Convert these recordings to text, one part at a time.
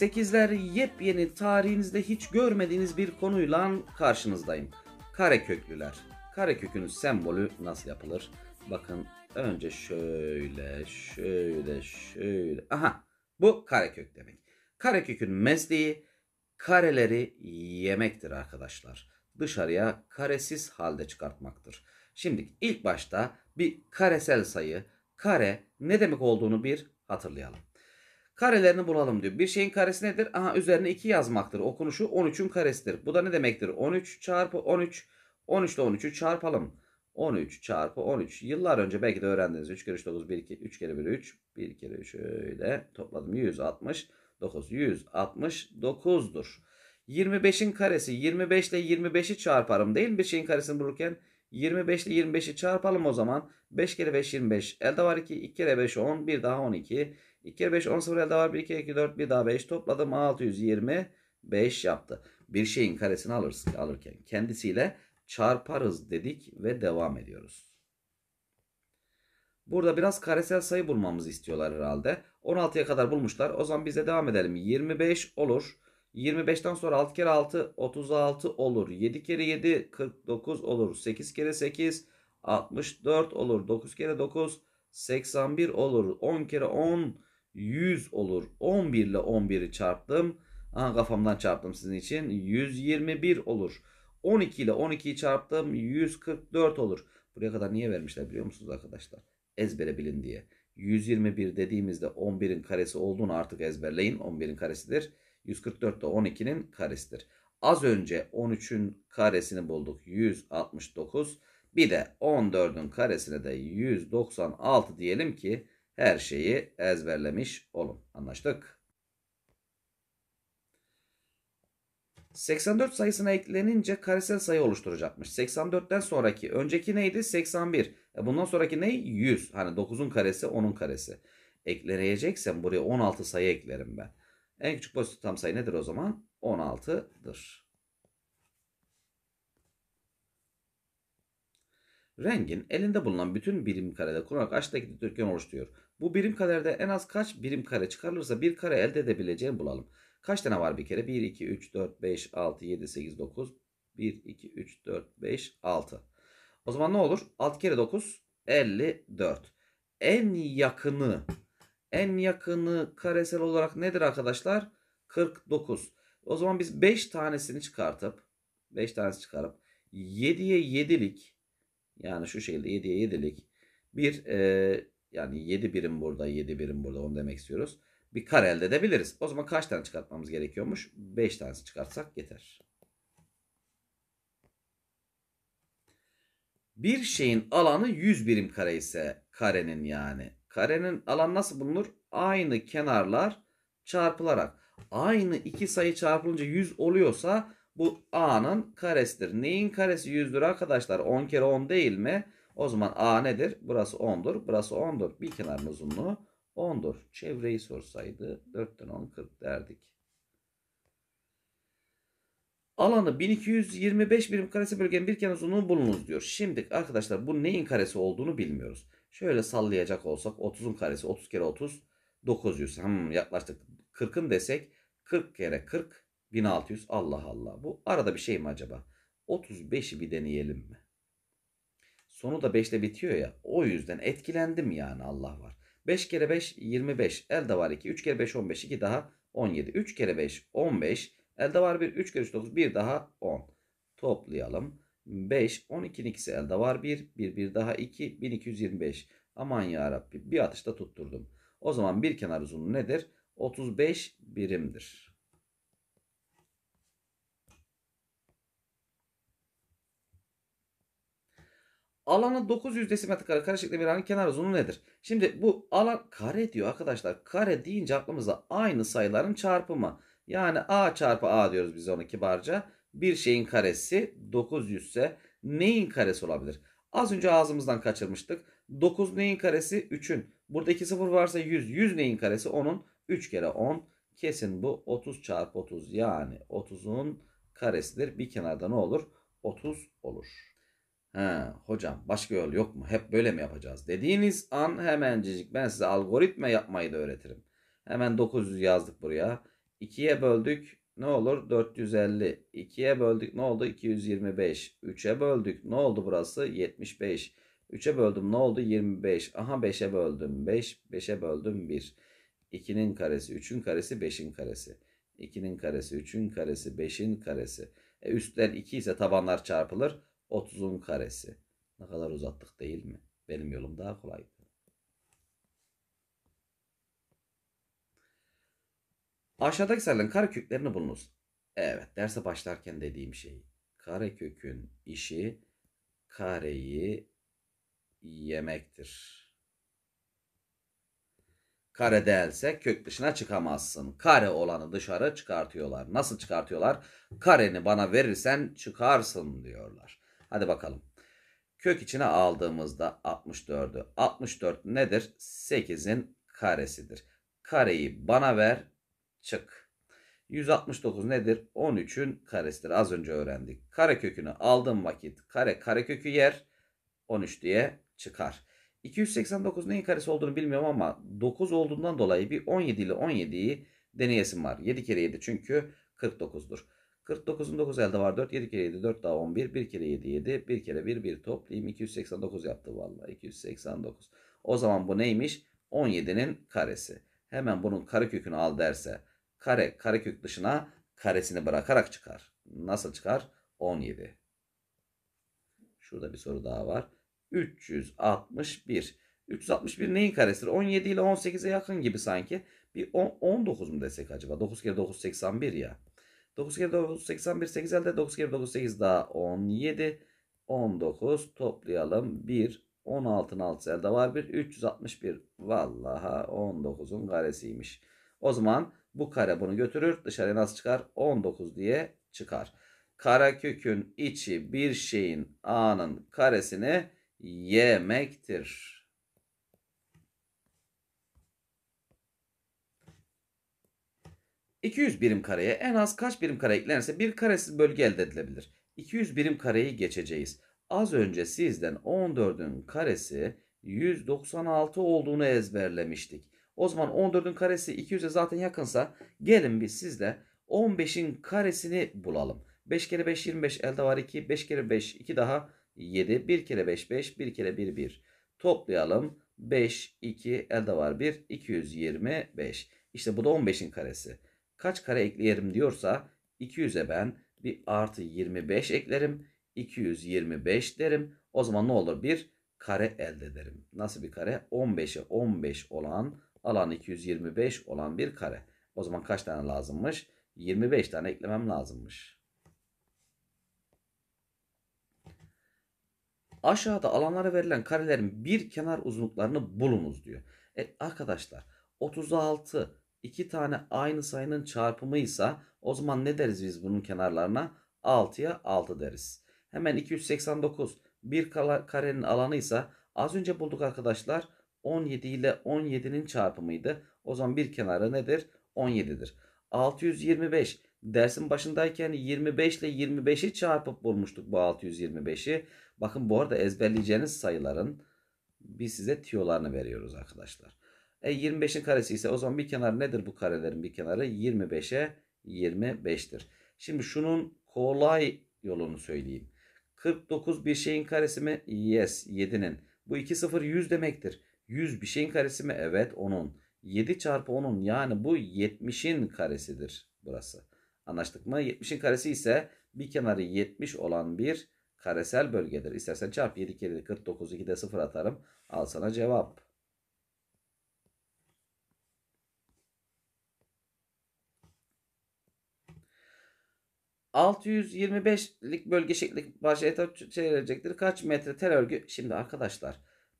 Sekizler yepyeni tarihinizde hiç görmediğiniz bir konuyla karşınızdayım. Kare köklüler. Kare Karekökün sembolü nasıl yapılır? Bakın önce şöyle şöyle şöyle. Aha bu kare kök demek. Kare kökün mesleği kareleri yemektir arkadaşlar. Dışarıya karesiz halde çıkartmaktır. Şimdi ilk başta bir karesel sayı, kare ne demek olduğunu bir hatırlayalım. Karelerini bulalım diyor. Bir şeyin karesi nedir? Aha üzerine 2 yazmaktır. Okunuşu 13'ün karesidir. Bu da ne demektir? 13 çarpı 13. 13 ile 13'ü çarpalım. 13 çarpı 13. Yıllar önce belki de öğrendiniz. 3 kere 3 9 1 2 3 kere 1 3 1 kere öyle. topladım 169 169'dur. 25'in karesi 25 ile 25'i çarparım değil mi? Bir şeyin karesini bulurken 25 ile 25'i çarpalım o zaman. 5 kere 5 25. Elde var 2. 2 kere 5 10. Bir daha 12. 2 kere 5 10 0 elde var. 1 2 4 1 daha 5 topladım. 625 yaptı. Bir şeyin karesini alırız, alırken kendisiyle çarparız dedik ve devam ediyoruz. Burada biraz karesel sayı bulmamızı istiyorlar herhalde. 16'ya kadar bulmuşlar. O zaman bize devam edelim. 25 olur. 25'ten sonra 6 kere 6 36 olur. 7 kere 7 49 olur. 8 kere 8 64 olur. 9 kere 9 81 olur. 10 kere 10 100 olur. 11 ile 11'i çarptım. Aha kafamdan çarptım sizin için. 121 olur. 12 ile 12'yi çarptım. 144 olur. Buraya kadar niye vermişler biliyor musunuz arkadaşlar? Ezbere bilin diye. 121 dediğimizde 11'in karesi olduğunu artık ezberleyin. 11'in karesidir. 144 de 12'nin karesidir. Az önce 13'ün karesini bulduk. 169. Bir de 14'ün karesine de 196 diyelim ki her şeyi ezberlemiş olun. Anlaştık. 84 sayısına eklenince karesel sayı oluşturacakmış. 84'ten sonraki. Önceki neydi? 81. E bundan sonraki ne? 100. Hani 9'un karesi 10'un karesi. Ekleneceksem buraya 16 sayı eklerim ben. En küçük pozitif tam sayı nedir o zaman? 16'dır. Rengin elinde bulunan bütün birim karede kullanarak aşağıdaki dikdörtgen oluşturuyor. Bu birim karede en az kaç birim kare çıkarılırsa bir kare elde edebileceğim bulalım. Kaç tane var bir kere? 1, 2, 3, 4, 5, 6, 7, 8, 9. 1, 2, 3, 4, 5, 6. O zaman ne olur? 6 kere 9, 54. En yakını, en yakını karesel olarak nedir arkadaşlar? 49. O zaman biz 5 tanesini çıkartıp, 5 tanesi çıkarıp 7'ye 7'lik yani şu şekilde 7'ye 7'lik bir e, yani 7 birim burada 7 birim burada onu demek istiyoruz. Bir kare elde edebiliriz. O zaman kaç tane çıkartmamız gerekiyormuş? 5 tanesi çıkartsak yeter. Bir şeyin alanı 100 birim kare ise karenin yani. Karenin alan nasıl bulunur? Aynı kenarlar çarpılarak. Aynı iki sayı çarpılınca 100 oluyorsa bu A'nın karesidir. Neyin karesi 100'dür arkadaşlar? 10 kere 10 değil mi? O zaman A nedir? Burası 10'dur. Burası 10'dur. Bir kenarın uzunluğu 10'dur. Çevreyi sorsaydı 4'ten 10 40 derdik. Alanı 1225 birim karesi bölgenin bir kenar uzunluğu bulunuz diyor. Şimdi arkadaşlar bu neyin karesi olduğunu bilmiyoruz. Şöyle sallayacak olsak 30'un karesi 30 kere 30 900. Hmm, yaklaştık. 40'ın desek 40 kere 40 1600. Allah Allah. Bu arada bir şey mi acaba? 35'i bir deneyelim mi? Sonu da 5'te bitiyor ya. O yüzden etkilendim yani Allah var. 5 kere 5 25. Elde var 2. 3 kere 5 15. 2 daha 17. 3 kere 5 15. Elde var 1. 3 kere 3 9. 1 daha 10. Toplayalım. 5. 12'nin ikisi elde var 1. 1 1 daha 2. 1225. Aman yarabbi bir atışta tutturdum. O zaman bir kenar uzunluğu nedir? 35 birimdir. Alanı 900 desimetrekare kare bir verilen kenar uzunluğu nedir? Şimdi bu alan kare diyor arkadaşlar. Kare deyince aklımıza aynı sayıların çarpımı. Yani a çarpı a diyoruz biz ona kibarca. Bir şeyin karesi 900 ise neyin karesi olabilir? Az önce ağzımızdan kaçırmıştık. 9 neyin karesi? 3'ün. Burada 2 sıfır varsa 100. 100 neyin karesi? onun. 3 kere 10. Kesin bu 30 çarpı 30 yani 30'un karesidir. Bir kenarda ne olur? 30 olur. He, hocam başka yol yok mu? Hep böyle mi yapacağız? Dediğiniz an hemencecik ben size algoritma yapmayı da öğretirim. Hemen 900 yazdık buraya. 2'ye böldük ne olur? 450. 2'ye böldük ne oldu? 225. 3'e böldük ne oldu burası? 75. 3'e böldüm ne oldu? 25. Aha 5'e böldüm 5. 5'e böldüm 1. 2'nin karesi 3'ün karesi 5'in karesi. 2'nin karesi 3'ün karesi 5'in karesi. E üstler 2 ise tabanlar çarpılır. 30'un karesi. Ne kadar uzattık değil mi? Benim yolum daha kolaydı. Aşağıdaki sayıların kare köklerini bulunuz. Evet derse başlarken dediğim şey. Kare kökün işi kareyi yemektir. Kare değilse kök dışına çıkamazsın. Kare olanı dışarı çıkartıyorlar. Nasıl çıkartıyorlar? Kareni bana verirsen çıkarsın diyorlar. Hadi bakalım. Kök içine aldığımızda 64'ü. 64 nedir? 8'in karesidir. Kareyi bana ver. Çık. 169 nedir? 13'ün karesidir. Az önce öğrendik. Kare kökünü aldığım vakit kare kare kökü yer 13 diye çıkar. 289 neyin karesi olduğunu bilmiyorum ama 9 olduğundan dolayı bir 17 ile 17'yi deneyesim var. 7 kere 7 çünkü 49'dur. 49'un 9 elde var. 4 7 kere 7 4 daha 11. 1 kere 7 7. 1 kere 1 1 toplayayım. 289 yaptı vallahi 289. O zaman bu neymiş? 17'nin karesi. Hemen bunun kare kökünü al derse kare kare kök dışına karesini bırakarak çıkar. Nasıl çıkar? 17. Şurada bir soru daha var. 361. 361 neyin karesidir? 17 ile 18'e yakın gibi sanki. Bir 10, 19 mu desek acaba? 9 kere 9 81 ya. 9 kere 9 81 8 elde 9 kere 9 8 daha 17 19 toplayalım 1 16'ın 6 elde var 1 361 vallaha 19'un karesiymiş. O zaman bu kare bunu götürür dışarıya nasıl çıkar 19 diye çıkar. Karakökün içi bir şeyin a'nın karesini yemektir. 200 birim kareye en az kaç birim kare eklenirse bir karesiz bölge elde edilebilir. 200 birim kareyi geçeceğiz. Az önce sizden 14'ün karesi 196 olduğunu ezberlemiştik. O zaman 14'ün karesi 200'e zaten yakınsa gelin biz sizle 15'in karesini bulalım. 5 kere 5 25 elde var 2. 5 kere 5 2 daha 7. 1 kere 5 5. 1 kere 1 1. Toplayalım. 5 2 elde var 1. 225. İşte bu da 15'in karesi kaç kare ekleyelim diyorsa 200'e ben bir artı 25 eklerim. 225 derim. O zaman ne olur? Bir kare elde ederim. Nasıl bir kare? 15'e 15 olan alan 225 olan bir kare. O zaman kaç tane lazımmış? 25 tane eklemem lazımmış. Aşağıda alanlara verilen karelerin bir kenar uzunluklarını bulunuz diyor. E arkadaşlar 36, iki tane aynı sayının çarpımı ise o zaman ne deriz biz bunun kenarlarına? 6'ya 6 deriz. Hemen 289 bir karenin alanı ise az önce bulduk arkadaşlar 17 ile 17'nin çarpımıydı. O zaman bir kenarı nedir? 17'dir. 625 dersin başındayken 25 ile 25'i çarpıp bulmuştuk bu 625'i. Bakın bu arada ezberleyeceğiniz sayıların biz size tiyolarını veriyoruz arkadaşlar. E 25'in karesi ise o zaman bir kenar nedir bu karelerin bir kenarı? 25'e 25'tir. Şimdi şunun kolay yolunu söyleyeyim. 49 bir şeyin karesi mi? Yes 7'nin. Bu 2 sıfır 100 demektir. 100 bir şeyin karesi mi? Evet 10'un. 7 çarpı 10'un yani bu 70'in karesidir burası. Anlaştık mı? 70'in karesi ise bir kenarı 70 olan bir karesel bölgedir. İstersen çarp 7 kere 49 2 de 0 atarım. Al sana cevap. 625'lik bölge şekli başı etap çevirecektir. Şey Kaç metre tel örgü? Şimdi arkadaşlar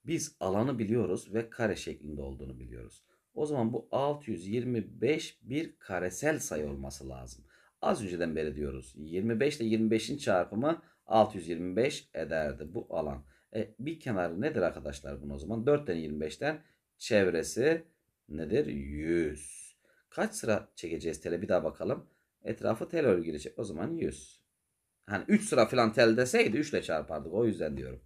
biz alanı biliyoruz ve kare şeklinde olduğunu biliyoruz. O zaman bu 625 bir karesel sayı olması lazım. Az önceden beri diyoruz. 25 ile 25'in çarpımı 625 ederdi bu alan. E, bir kenarı nedir arkadaşlar bunun o zaman? 4'ten 25'ten çevresi nedir? 100. Kaç sıra çekeceğiz tele bir daha bakalım. Etrafı tel örgülecek. O zaman 100. Hani 3 sıra filan tel deseydi 3 ile çarpardık. O yüzden diyorum.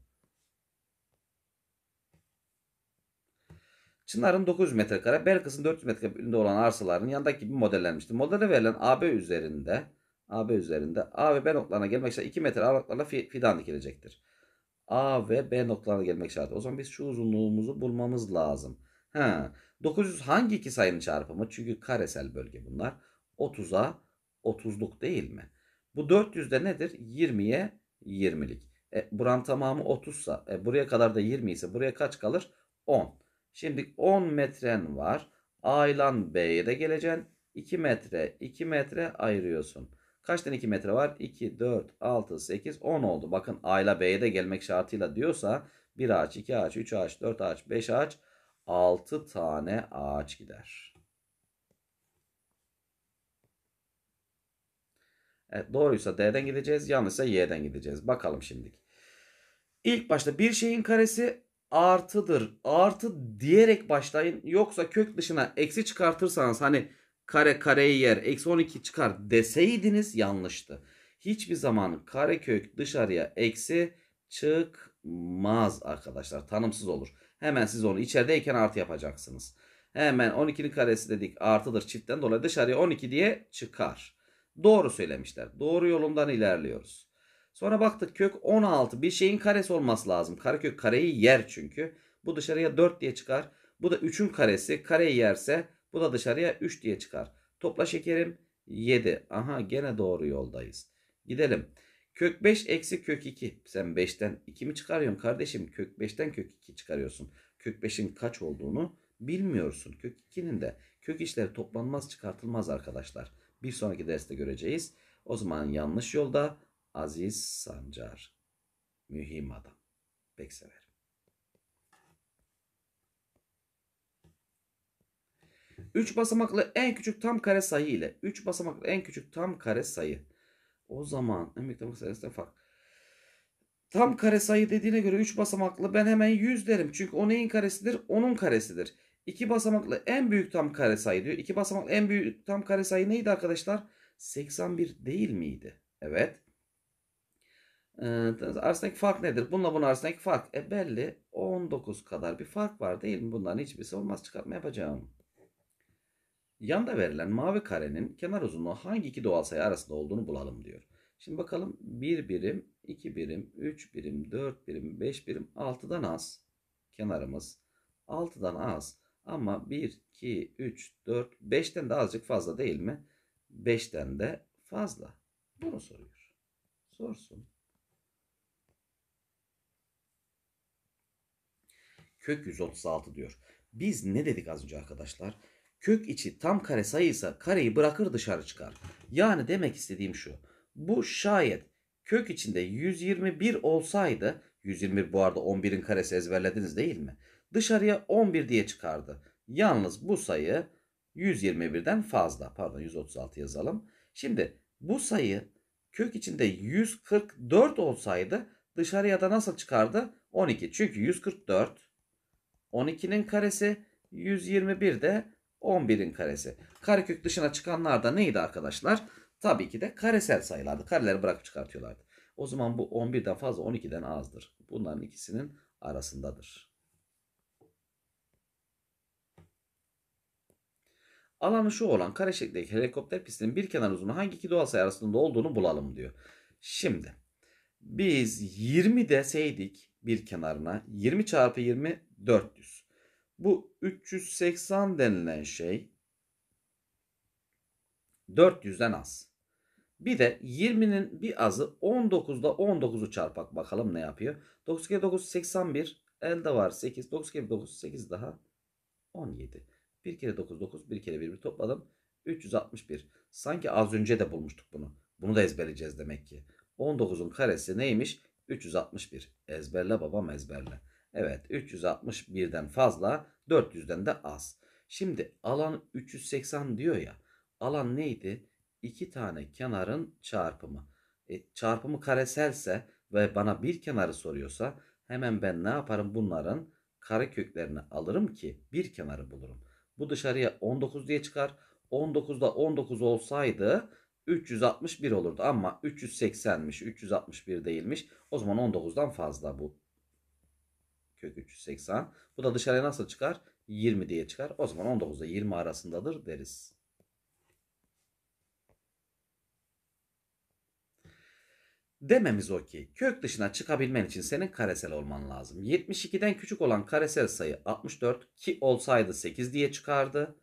Çınar'ın 900 metrekare, Belkıs'ın 400 metrekarede olan arsaların yanındaki gibi modellenmişti. Modele verilen AB üzerinde AB üzerinde A ve B noktalarına gelmek şartıyla 2 metre aralıklarla fidan dikilecektir. A ve B noktalarına gelmek şartı. O zaman biz şu uzunluğumuzu bulmamız lazım. Ha, 900 hangi iki sayının çarpımı? Çünkü karesel bölge bunlar. 30'a 30'luk değil mi? Bu 400 de nedir? 20'ye 20'lik. E, buran tamamı 30 e, buraya kadar da 20 ise buraya kaç kalır? 10. Şimdi 10 metren var. A'yla B'ye de geleceksin. 2 metre 2 metre ayırıyorsun. Kaç tane 2 metre var? 2, 4, 6, 8, 10 oldu. Bakın A ile B'ye de gelmek şartıyla diyorsa 1 ağaç, 2 ağaç, 3 ağaç, 4 ağaç, 5 ağaç 6 tane ağaç gider. Evet doğruysa D'den gideceğiz. Yanlışsa Y'den gideceğiz. Bakalım şimdiki. İlk başta bir şeyin karesi artıdır. Artı diyerek başlayın. Yoksa kök dışına eksi çıkartırsanız hani kare kareyi yer eksi 12 çıkar deseydiniz yanlıştı. Hiçbir zaman kare kök dışarıya eksi çıkmaz arkadaşlar. Tanımsız olur. Hemen siz onu içerideyken artı yapacaksınız. Hemen 12'nin karesi dedik artıdır çiftten dolayı dışarıya 12 diye çıkar. Doğru söylemişler. Doğru yolundan ilerliyoruz. Sonra baktık kök 16 bir şeyin karesi olması lazım. Karekök kareyi yer çünkü. Bu dışarıya 4 diye çıkar. Bu da 3'ün karesi. Kareyi yerse bu da dışarıya 3 diye çıkar. Topla şekerim 7. Aha gene doğru yoldayız. Gidelim. Kök 5 eksi kök 2. Sen 5'ten 2 mi çıkarıyorsun kardeşim? Kök 5'ten kök 2 çıkarıyorsun. Kök 5'in kaç olduğunu bilmiyorsun. Kök 2'nin de kök işleri toplanmaz çıkartılmaz arkadaşlar. Bir sonraki derste göreceğiz. O zaman yanlış yolda Aziz Sancar. Mühim adam. Pek severim. Üç basamaklı en küçük tam kare sayı ile üç basamaklı en küçük tam kare sayı. O zaman en büyük tam kare sayısına fark. Tam kare sayı dediğine göre üç basamaklı ben hemen yüz derim. Çünkü o neyin karesidir? Onun karesidir. 2 basamaklı en büyük tam kare sayı diyor. 2 basamaklı en büyük tam kare sayı neydi arkadaşlar? 81 değil miydi? Evet. Ee, arasındaki fark nedir? Bununla bunun arasındaki fark. E belli 19 kadar bir fark var değil mi? Bunların hiçbirisi olmaz çıkartma yapacağım. Yanda verilen mavi karenin kenar uzunluğu hangi iki doğal sayı arasında olduğunu bulalım diyor. Şimdi bakalım 1 birim, 2 birim, 3 birim, 4 birim, 5 birim, 6'dan az kenarımız. 6'dan az. Ama 1, 2, 3, 4, 5'ten de azıcık fazla değil mi? 5'ten de fazla. Bunu soruyor. Sorsun. Kök 136 diyor. Biz ne dedik az önce arkadaşlar? Kök içi tam kare sayıysa kareyi bırakır dışarı çıkar. Yani demek istediğim şu. Bu şayet kök içinde 121 olsaydı 121 bu arada 11'in karesi ezberlediniz değil mi? dışarıya 11 diye çıkardı. Yalnız bu sayı 121'den fazla. Pardon 136 yazalım. Şimdi bu sayı kök içinde 144 olsaydı dışarıya da nasıl çıkardı? 12. Çünkü 144 12'nin karesi 121 de 11'in karesi. Karekök dışına çıkanlar da neydi arkadaşlar? Tabii ki de karesel sayılardı. Kareleri bırakıp çıkartıyorlardı. O zaman bu 11'den fazla 12'den azdır. Bunların ikisinin arasındadır. Alanı şu olan kare şeklindeki helikopter pistinin bir kenar uzunluğu hangi iki doğal sayı arasında olduğunu bulalım diyor. Şimdi biz 20 deseydik bir kenarına 20 çarpı 20 400. Bu 380 denilen şey 400'den az. Bir de 20'nin bir azı 19'da 19'u çarpak bakalım ne yapıyor. 9 kere 9 81 elde var 8. 9 9 8 daha 17. 1 kere 9 9 1 kere 1 1 topladım. 361. Sanki az önce de bulmuştuk bunu. Bunu da ezberleyeceğiz demek ki. 19'un karesi neymiş? 361. Ezberle babam ezberle. Evet 361'den fazla 400'den de az. Şimdi alan 380 diyor ya. Alan neydi? İki tane kenarın çarpımı. E, çarpımı kareselse ve bana bir kenarı soruyorsa hemen ben ne yaparım bunların kare köklerini alırım ki bir kenarı bulurum. Bu dışarıya 19 diye çıkar. 19'da 19 olsaydı 361 olurdu ama 380'miş 361 değilmiş. O zaman 19'dan fazla bu kök 380. Bu da dışarıya nasıl çıkar? 20 diye çıkar. O zaman 19 ile 20 arasındadır deriz. Dememiz o ki kök dışına çıkabilmen için senin karesel olman lazım. 72'den küçük olan karesel sayı 64 ki olsaydı 8 diye çıkardı.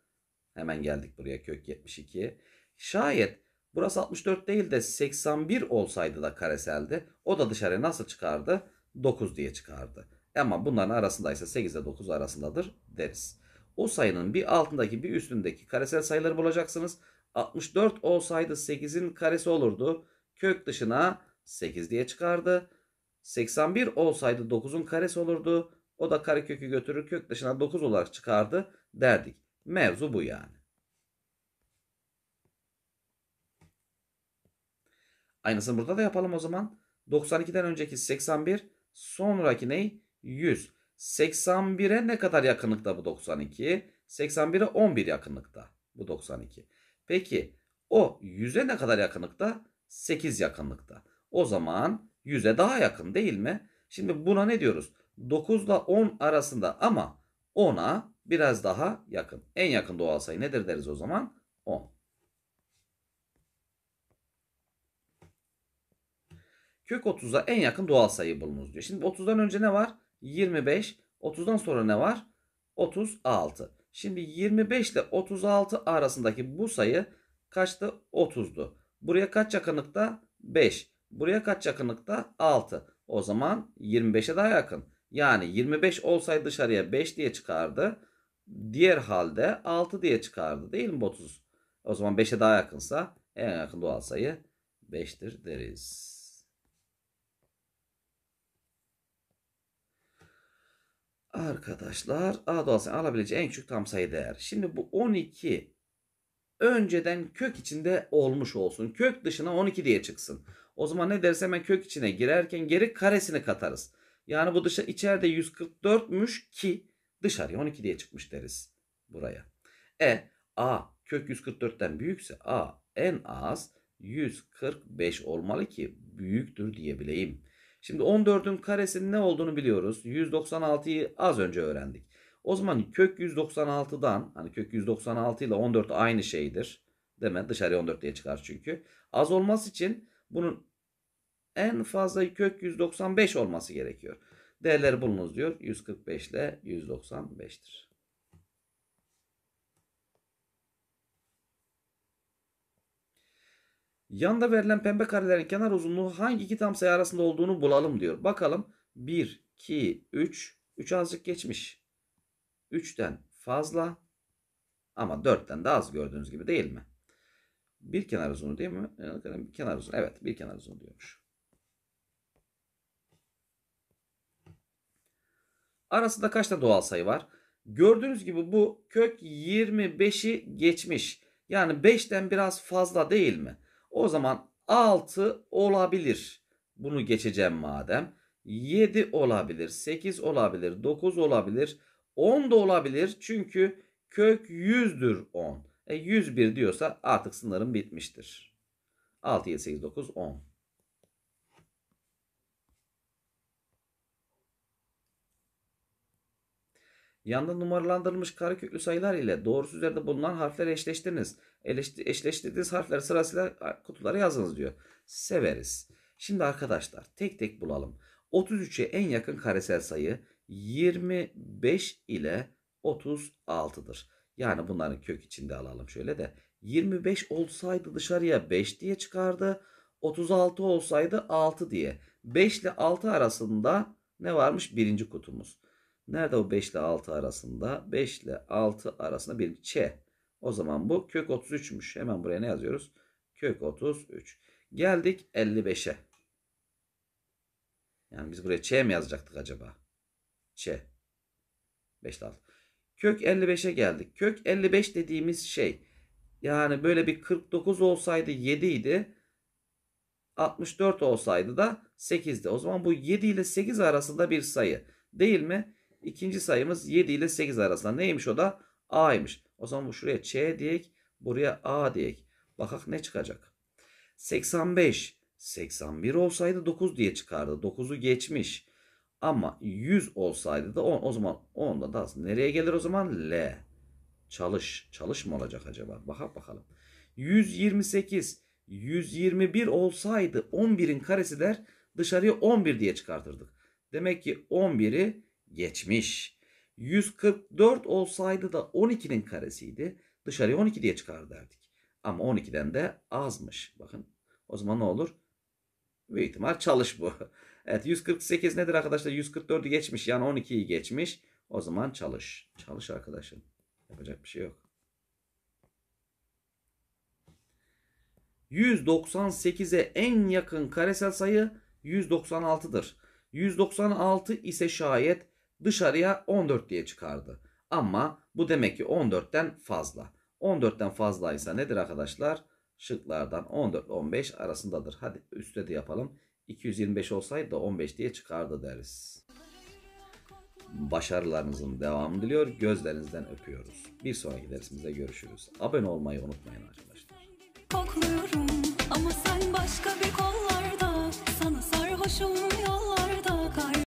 Hemen geldik buraya kök 72. Şayet burası 64 değil de 81 olsaydı da kareseldi. O da dışarı nasıl çıkardı? 9 diye çıkardı. Ama bunların arasındaysa 8 ile 9 arasındadır deriz. O sayının bir altındaki bir üstündeki karesel sayıları bulacaksınız. 64 olsaydı 8'in karesi olurdu. Kök dışına 8 diye çıkardı. 81 olsaydı 9'un karesi olurdu. O da karekökü götürür kök dışına 9 olarak çıkardı derdik. Mevzu bu yani. Aynısını burada da yapalım o zaman. 92'den önceki 81, sonraki ne? 100. 81'e ne kadar yakınlıkta bu 92? 81'e 11 yakınlıkta bu 92. Peki o 100'e ne kadar yakınlıkta? 8 yakınlıkta. O zaman 100'e daha yakın değil mi? Şimdi buna ne diyoruz? 9 ile 10 arasında ama 10'a biraz daha yakın. En yakın doğal sayı nedir deriz o zaman? 10. Kök 30'a en yakın doğal sayı bulunuz diyor. Şimdi 30'dan önce ne var? 25. 30'dan sonra ne var? 36. Şimdi 25 ile 36 arasındaki bu sayı kaçtı? 30'du. Buraya kaç yakınlıkta? 5. Buraya kaç yakınlıkta? 6. O zaman 25'e daha yakın. Yani 25 olsaydı dışarıya 5 diye çıkardı. Diğer halde 6 diye çıkardı değil mi 30. O zaman 5'e daha yakınsa en yakın doğal sayı 5'tir deriz. Arkadaşlar A doğal sayı alabileceği en küçük tam sayı değer. Şimdi bu 12 önceden kök içinde olmuş olsun. Kök dışına 12 diye çıksın. O zaman ne deriz hemen kök içine girerken geri karesini katarız. Yani bu dışa içeride 144'müş ki dışarıya 12 diye çıkmış deriz buraya. E a kök 144'ten büyükse a en az 145 olmalı ki büyüktür diyebileyim. Şimdi 14'ün karesinin ne olduğunu biliyoruz. 196'yı az önce öğrendik. O zaman kök 196'dan hani kök 196 ile 14 aynı şeydir. Deme dışarıya 14 diye çıkar çünkü. Az olması için bunun en fazla kök 195 olması gerekiyor. Değerleri bulunuz diyor. 145 ile 195'tir. Yanda verilen pembe karelerin kenar uzunluğu hangi iki tam sayı arasında olduğunu bulalım diyor. Bakalım 1, 2, 3. 3 azıcık geçmiş. 3'ten fazla ama 4'ten de az gördüğünüz gibi değil mi? bir kenar uzunu değil mi? Ee, bir kenar uzunu. Evet bir kenar uzunu diyormuş. Arasında kaç tane doğal sayı var? Gördüğünüz gibi bu kök 25'i geçmiş. Yani 5'ten biraz fazla değil mi? O zaman 6 olabilir. Bunu geçeceğim madem. 7 olabilir, 8 olabilir, 9 olabilir, 10 da olabilir. Çünkü kök 100'dür 10. E 101 diyorsa artık sınırım bitmiştir. 6, 7, 8, 9, 10. Yanda numaralandırılmış kare köklü sayılar ile doğrusu üzerinde bulunan harfleri eşleştiriniz. Eşleştirdiğiniz harfleri sırasıyla kutulara yazınız diyor. Severiz. Şimdi arkadaşlar tek tek bulalım. 33'e en yakın karesel sayı 25 ile 36'dır. Yani bunların kök içinde alalım şöyle de. 25 olsaydı dışarıya 5 diye çıkardı. 36 olsaydı 6 diye. 5 ile 6 arasında ne varmış? Birinci kutumuz. Nerede o 5 ile 6 arasında? 5 ile 6 arasında bir ç. O zaman bu kök 33'müş. Hemen buraya ne yazıyoruz? Kök 33. Geldik 55'e. Yani biz buraya ç mi yazacaktık acaba? Ç. 5 ile 6. Kök 55'e geldik. Kök 55 dediğimiz şey yani böyle bir 49 olsaydı 7 idi. 64 olsaydı da 8'di. O zaman bu 7 ile 8 arasında bir sayı değil mi? İkinci sayımız 7 ile 8 arasında. Neymiş o da? A'ymış. O zaman bu şuraya Ç diyek. Buraya A diyek. Bakak ne çıkacak? 85. 81 olsaydı 9 diye çıkardı. 9'u geçmiş. Ama 100 olsaydı da 10. O zaman 10'da da aslında nereye gelir o zaman? L. Çalış. Çalış mı olacak acaba? Bakar bakalım. 128. 121 olsaydı 11'in karesi der dışarıya 11 diye çıkartırdık. Demek ki 11'i geçmiş. 144 olsaydı da 12'nin karesiydi. Dışarıya 12 diye çıkar derdik. Ama 12'den de azmış. Bakın o zaman ne olur? Büyük ihtimal çalış bu. Evet 148 nedir arkadaşlar? 144'ü geçmiş. Yani 12'yi geçmiş. O zaman çalış. Çalış arkadaşım. Yapacak bir şey yok. 198'e en yakın karesel sayı 196'dır. 196 ise şayet dışarıya 14 diye çıkardı. Ama bu demek ki 14'ten fazla. 14'ten fazlaysa nedir arkadaşlar? Şıklardan 14 15 arasındadır. Hadi üstte de yapalım. 225 olsaydı 15 diye çıkardı deriz. Başarılarınızın devamını diliyor, gözlerinizden öpüyoruz. Bir sonraki dersimizde görüşürüz. Abone olmayı unutmayın arkadaşlar. Kokluyorum ama sen başka bir kollarda, sana sarhoşum yok.